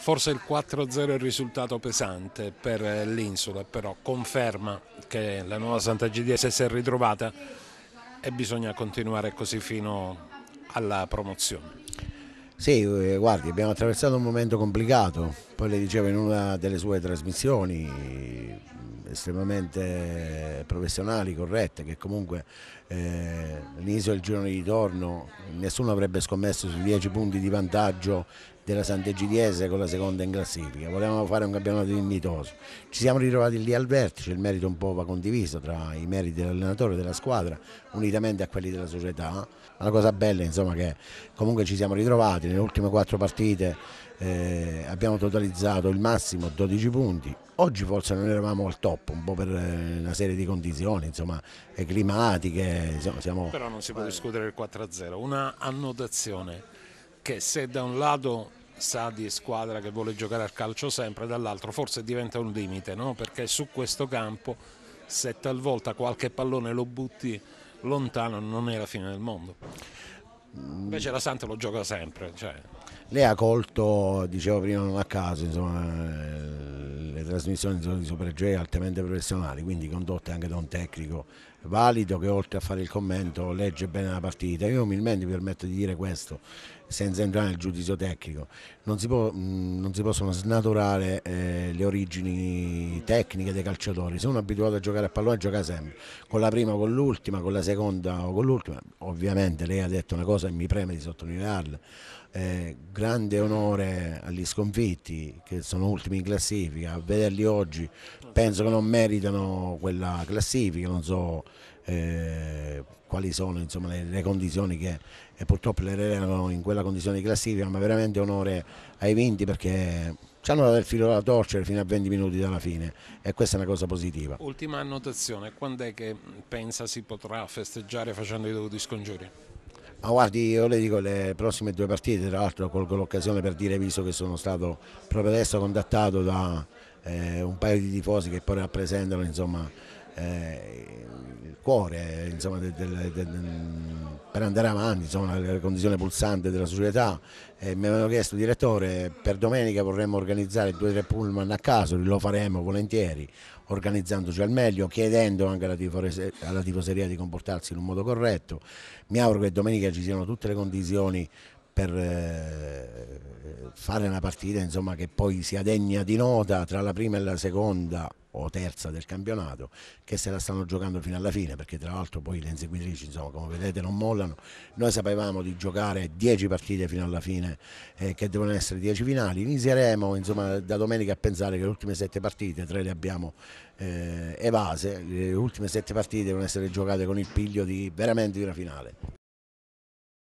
Forse il 4-0 è il risultato pesante per eh, l'Insula, però conferma che la nuova Santa GDS si è ritrovata e bisogna continuare così fino alla promozione. Sì, eh, guardi, abbiamo attraversato un momento complicato, poi le diceva in una delle sue trasmissioni mm, estremamente professionali, corrette, che comunque eh, l'inizio del giorno di ritorno nessuno avrebbe scommesso sui 10 punti di vantaggio della Sant'Egidiese con la seconda in classifica, volevamo fare un campionato dignitoso, ci siamo ritrovati lì al vertice, il merito un po' va condiviso tra i meriti dell'allenatore e della squadra, unitamente a quelli della società, la cosa bella insomma che comunque ci siamo ritrovati, nelle ultime quattro partite eh, abbiamo totalizzato il massimo 12 punti, oggi forse non eravamo al top un po' per eh, una serie di condizioni insomma, eh, climatiche, insomma, siamo... però non si può discutere il 4-0, una una annotazione che se da un lato sa di squadra che vuole giocare al calcio sempre, dall'altro forse diventa un limite, no? perché su questo campo se talvolta qualche pallone lo butti lontano non è la fine del mondo. Invece la Santa lo gioca sempre. Cioè. Lei ha colto, dicevo prima non a caso, insomma, eh, trasmissioni di Super Supergea altamente professionali, quindi condotte anche da un tecnico valido che oltre a fare il commento legge bene la partita. Io umilmente mi permetto di dire questo, senza entrare nel giudizio tecnico. Non si, può, mm, non si possono snaturare eh, le origini tecniche dei calciatori. Se uno è abituato a giocare a pallone, gioca sempre con la prima, con l'ultima, con la seconda o con l'ultima. Ovviamente lei ha detto una cosa e mi preme di sottolinearla. Eh, grande onore agli sconfitti che sono ultimi in classifica. A vederli oggi penso che non meritano quella classifica. Non so. Eh, quali sono insomma, le, le, condizioni che purtroppo le relegano in quella condizione di classifica, ma veramente onore ai vinti perché ci hanno dato il filo da torcere fino a 20 minuti dalla fine e questa è una cosa positiva. Ultima annotazione, quando è che pensa si potrà festeggiare facendo i dovuti scongiuri? Ma guardi, io le dico le prossime due partite, tra l'altro colgo l'occasione per dire, visto che sono stato proprio adesso contattato da eh, un paio di tifosi che poi rappresentano insomma, eh, il cuore eh, insomma, del, del, del, mm, per andare avanti, insomma, la condizione pulsante della società. Eh, mi avevano chiesto, direttore, per domenica vorremmo organizzare due o tre pullman a caso, lo faremo volentieri, organizzandoci al meglio, chiedendo anche alla, tifose, alla tifoseria di comportarsi in un modo corretto. Mi auguro che domenica ci siano tutte le condizioni per eh, fare una partita insomma, che poi sia degna di nota tra la prima e la seconda o terza del campionato che se la stanno giocando fino alla fine perché tra l'altro poi le inseguitrici insomma come vedete non mollano noi sapevamo di giocare 10 partite fino alla fine eh, che devono essere 10 finali inizieremo insomma da domenica a pensare che le ultime 7 partite 3 le abbiamo eh, evase le ultime 7 partite devono essere giocate con il piglio di veramente di una finale